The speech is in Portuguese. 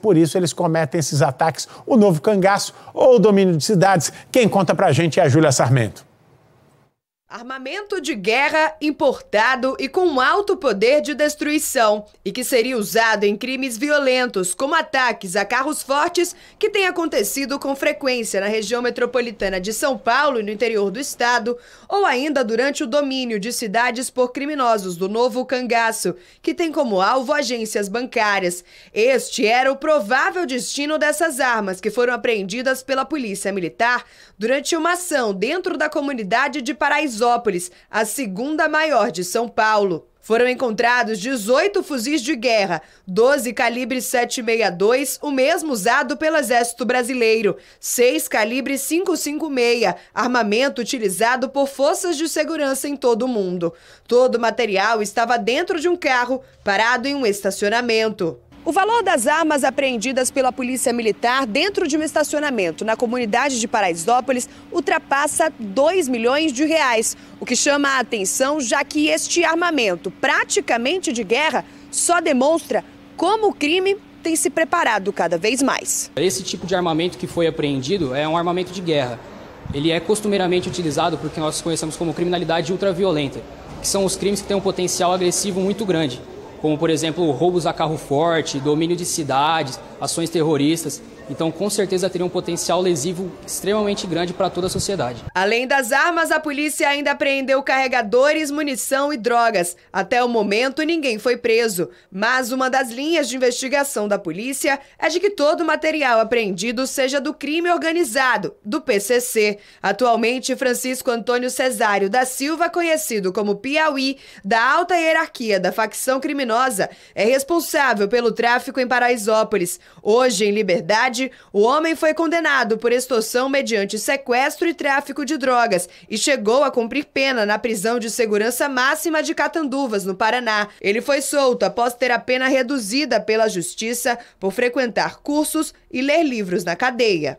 por isso eles cometem esses ataques. O novo cangaço ou o domínio de cidades. Quem conta pra gente é a Júlia Sarmento. Armamento de guerra importado e com alto poder de destruição, e que seria usado em crimes violentos, como ataques a carros fortes, que tem acontecido com frequência na região metropolitana de São Paulo e no interior do estado, ou ainda durante o domínio de cidades por criminosos do novo cangaço, que tem como alvo agências bancárias. Este era o provável destino dessas armas que foram apreendidas pela Polícia Militar durante uma ação dentro da comunidade de Paraíso Teresópolis, a segunda maior de São Paulo. Foram encontrados 18 fuzis de guerra, 12 calibres 762, o mesmo usado pelo Exército Brasileiro, 6 calibres 556, armamento utilizado por forças de segurança em todo o mundo. Todo o material estava dentro de um carro parado em um estacionamento. O valor das armas apreendidas pela Polícia Militar dentro de um estacionamento na comunidade de Paraisópolis ultrapassa 2 milhões de reais, o que chama a atenção, já que este armamento, praticamente de guerra, só demonstra como o crime tem se preparado cada vez mais. Esse tipo de armamento que foi apreendido é um armamento de guerra. Ele é costumeiramente utilizado porque nós conhecemos como criminalidade ultraviolenta, que são os crimes que têm um potencial agressivo muito grande como por exemplo roubos a carro forte, domínio de cidades, ações terroristas. Então, com certeza teria um potencial lesivo extremamente grande para toda a sociedade. Além das armas, a polícia ainda apreendeu carregadores, munição e drogas. Até o momento, ninguém foi preso. Mas uma das linhas de investigação da polícia é de que todo o material apreendido seja do crime organizado, do PCC. Atualmente, Francisco Antônio Cesário da Silva, conhecido como Piauí, da alta hierarquia da facção criminosa criminosa, é responsável pelo tráfico em Paraisópolis. Hoje, em liberdade, o homem foi condenado por extorsão mediante sequestro e tráfico de drogas e chegou a cumprir pena na prisão de segurança máxima de Catanduvas, no Paraná. Ele foi solto após ter a pena reduzida pela justiça por frequentar cursos e ler livros na cadeia.